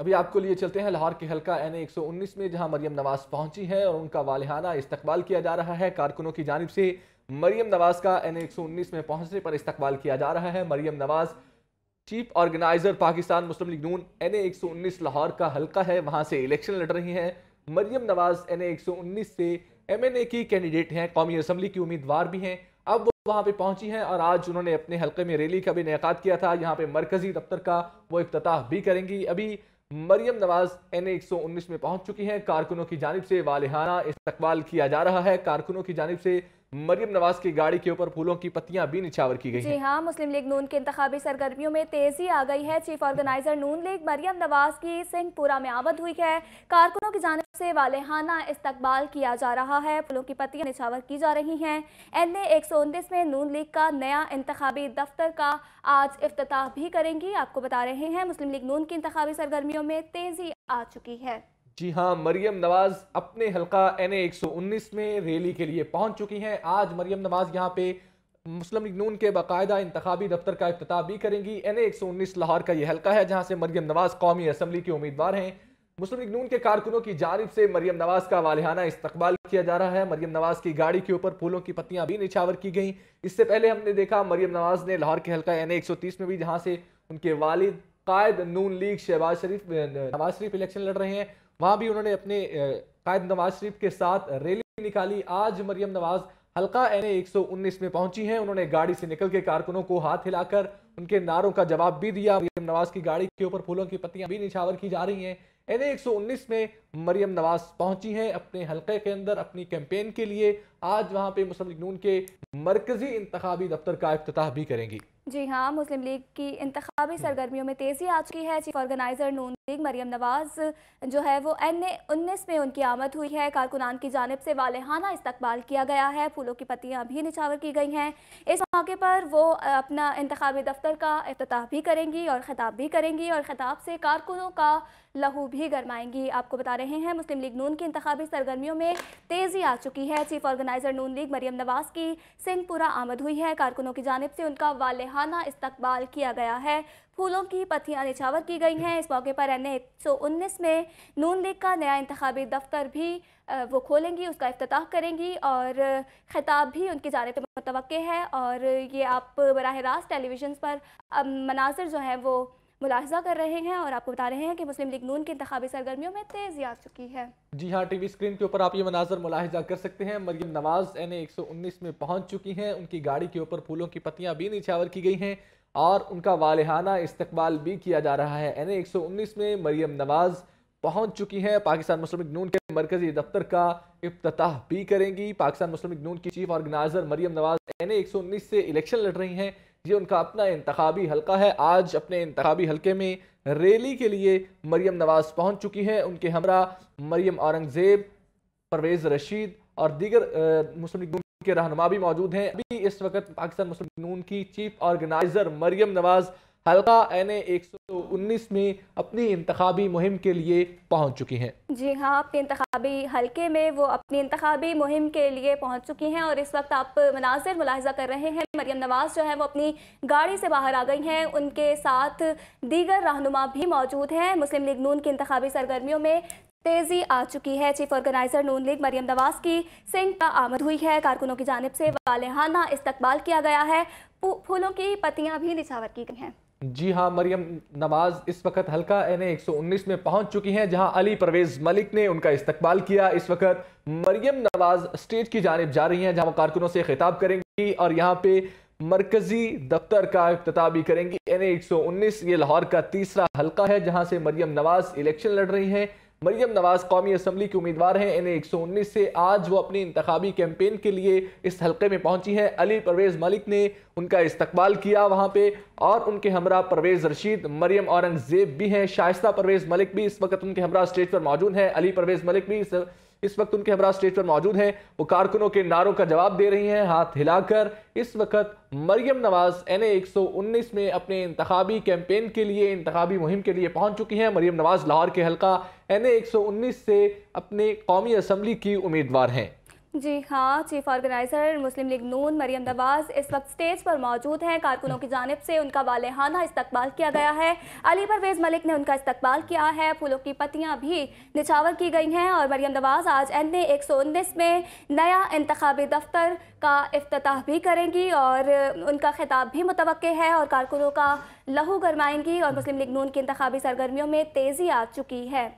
अभी आपको लिए चलते हैं लाहौर के हल्का एन ए एक में जहां मरियम नवाज पहुंची हैं और उनका वालिहाना इस्तकबाल किया जा रहा है कारकुनों की जानब से मरियम नवाज का एन ए एक में पहुंचने पर इस्तकबाल किया जा रहा है Mariam Nawaz chief organizer Pakistan Muslim League Noon N A एक लाहौर का हल्का है वहाँ से इलेक्शन लड़ रही हैं मरियम नवाज एन ए एक से एम एन ए की कैंडिडेट हैं कौमी असम्बली की उम्मीदवार भी हैं अब वो वहाँ पे पहुँची हैं और आज उन्होंने अपने हल्के में रैली का भी इनका किया था यहाँ पे मरकजी दफ्तर का वो अफ्ताह भी करेंगी अभी मरियम नवाज एन ए में पहुंच चुकी हैं कारकुनों की जानब से वालिहाना इस्तकबाल किया जा रहा है कारकुनों की जानब से मरियम नवाज की गाड़ी के ऊपर फूलों की पत्तियां भी निछावर की गई जी हाँ मुस्लिम लीग नून के इंतबी सरगर्मियों में तेजी आ गई है chief organizer Noon League Mariam Nawaz की सिंहपुरा में आवद हुई है कारकुनों की जान से वालेहाना इस्तकबाल किया जा रहा है फूलों की पत्तियां निछावर की जा रही हैं एन ए एक सौ उनतीस में नून लीग का नया इंतबी दफ्तर का आज अफ्ताह भी करेंगी आपको बता रहे हैं मुस्लिम लीग नून की इंतबी सरगर्मियों में तेजी आ चुकी है जी हाँ मरियम नवाज अपने हलका एन ए एक में रैली के लिए पहुंच चुकी हैं आज मरियम नवाज यहाँ पे मुस्लिम लीग नून के बाकायदा इंतबी दफ्तर का अफ्ताह भी करेंगी एन ए एक लाहौर का ये हलका है जहाँ से मरियम नवाज कौमी असम्बली के उम्मीदवार हैं मुस्लिम लीग नून के कारकुनों की जानब से मरियम नवाज का वालहाना इस्तकबाल किया जा रहा है मरियम नवाज की गाड़ी के ऊपर फूलों की पत्तियां भी निछावर की गई इससे पहले हमने देखा मरियम नवाज ने लाहौर के हल्का एन ए में भी जहां से उनके वालिद कायद नून लीग शहबाज शरीफ नवाज शरीफ इलेक्शन लड़ रहे हैं वहां भी उन्होंने अपने कायद नवाज शरीफ के साथ रैली निकाली आज मरियम नवाज हल्का एन ए में पहुंची हैं उन्होंने गाड़ी से निकल के कारकुनों को हाथ हिलाकर उनके नारों का जवाब भी दिया मरियम नवाज की गाड़ी के ऊपर फूलों की पत्तियां भी निछावर की जा रही हैं एन उन्नीस में मरियम नवाज पहुंची हैं अपने हलके के अंदर अपनी कैंपेन के लिए आज वहां पे मुस्लिम लीग नून के मरकजी इंतबी दफ्तर का अफ्ताह भी करेंगी जी हाँ मुस्लिम लीग की इंतबी सरगर्मियों में तेजी आ चुकी है चीफ ऑर्गेनाइजर नून मरियम नवाज जो है वो एन उन्नीस में उनकी आमद हुई है कारकुनान की जानब से वालहाना इस्तकबाल किया गया है फूलों की पत्तियाँ भी निछावर की गई हैं इस मौके पर वो अपना इंतबी दफ्तर का अफ्ताह भी करेंगी और ख़िताब भी करेंगी और ख़िताब से कारकुनों का लहू भी गरमाएंगी आपको बता रहे हैं मुस्लिम लीग नून की इंतबी सरगर्मियों में तेज़ी आ चुकी है chief organizer Noon League Mariam Nawaz की सिंहपुरा आमद हुई है कारकुनों की जानब से उनका वालहाना इस्तबाल किया गया है स्कूलों की पथियाँ निछावर की गई हैं इस मौके पर एन ए में नून लीग का नया इंतबी दफ्तर भी वो खोलेंगी उसका अफ्ताह करेंगी और खिताब भी उनकी जानब तो मुतव है और ये आप बरह रास्त टेलीविजन पर मनाजर जो हैं वो मुलाहजा कर रहे हैं और आपको बता रहे हैं कि मुस्लिम लीग नून की इंतबी सरगर्मियों में तेजी आ चुकी है जी हाँ टीवी स्क्रीन के ऊपर आप ये मनाजर मुलाहजा कर सकते हैं मरियम नवाज एन ए एक सौ उन्नीस में पहुंच चुकी हैं उनकी गाड़ी के ऊपर फूलों की पत्तियां भी निछावर की गई हैं और उनका वालहाना इस्तबाल भी किया जा रहा है एन ए में मरियम नवाज़ पहुंच चुकी हैं पाकिस्तान मुस्लिम नून के मरकजी दफ्तर का अफ्ताह भी करेंगी पाकिस्तान मुस्लिम नून की chief organizer Mariam Nawaz N एक से इलेक्शन लड़ रही हैं ये उनका अपना इंतबी हलका है आज अपने इंतबी हलके में रैली के लिए मरियम नवाज पहुंच चुकी हैं उनके हमरा मरियम औरंगजेब परवेज़ रशीद और दीगर मुस्लिम के रहनुमा भी मौजूद हैं अभी इस वक्त पाकिस्तान मुस्लिम नून की चीफ ऑर्गेनाइजर मरियम नवाज हल्का एन एक सौ उन्नीस में अपनी इंतबी मुहिम के लिए पहुंच चुकी हैं जी हाँ अपने इंतबी हल्के में वो अपनी इंतबी मुहिम के लिए पहुंच चुकी हैं और इस वक्त आप मनाजिर मुलाहजा कर रहे हैं मरियम नवाज़ जो है वो अपनी गाड़ी से बाहर आ गई हैं उनके साथ दीगर रहनुमा भी मौजूद हैं मुस्लिम लीग नून की इंतबी सरगर्मियों में तेजी आ चुकी है chief organizer Noon League Mariam Nawaz की सिंह का आमद हुई है कारकुनों की जानब से वालेहाना इस्तकबाल किया गया है फूलों की पत्तियां भी निछावर की गई हैं जी हाँ मरियम नवाज इस वक्त हल्का एन ए में पहुंच चुकी हैं जहां अली परवेज मलिक ने उनका इस्तकबाल किया इस वक्त मरियम नवाज स्टेज की जानब जा रही हैं जहां वो कारकुनों से खिताब करेंगी और यहां पे मरकजी दफ्तर का अफ्ताह भी करेंगी एन ए ये लाहौर का तीसरा हल्का है जहाँ से मरियम नवाज इलेक्शन लड़ रही हैं मरियम नवाज कौमी असम्बली की उम्मीदवार हैं इन्हें एक सौ उन्नीस से आज वो अपनी इंतबी कैंपेन के लिए इस हल्के में पहुंची हैं अली परवेज़ मलिक ने उनका इस्तकबाल किया वहां पे और उनके हमरा परवेज़ रशीद मरियम औरंगजेब भी हैं शायस्ता परवेज़ मलिक भी इस वक्त उनके हमरा स्टेज पर मौजूद हैं अली परवेज़ मलिक भी इस इस वक्त उनके हमरा स्टेज पर मौजूद हैं वो कारकुनों के नारों का जवाब दे रही हैं हाथ हिलाकर इस वक्त मरियम नवाज एन ए में अपने इंतबी कैंपेन के लिए इंतबी मुहिम के लिए पहुंच चुकी हैं मरियम नवाज लाहौर के हलका एन ए से अपने कौमी असम्बली की उम्मीदवार हैं जी हाँ chief organizer Muslim League Noon Mariam Nawaz इस वक्त स्टेज पर मौजूद हैं कारकुनों की जानब से उनका वालहाना इस्तकबाल किया गया है अली परवेज मलिक ने उनका इस्तकबाल किया है फूलों की पत्तियां भी निछावर की गई हैं और मरियम नवाज आज एन ए एक सौ उन्नीस में नया इंतबी दफ्तर का अफ्ताह भी करेंगी और उनका खिताब भी मुतव है और कारकुनों का लहू गरमाएंगी और मुस्लिम लीग नून की इंतबी सरगर्मियों में तेज़ी आ चुकी है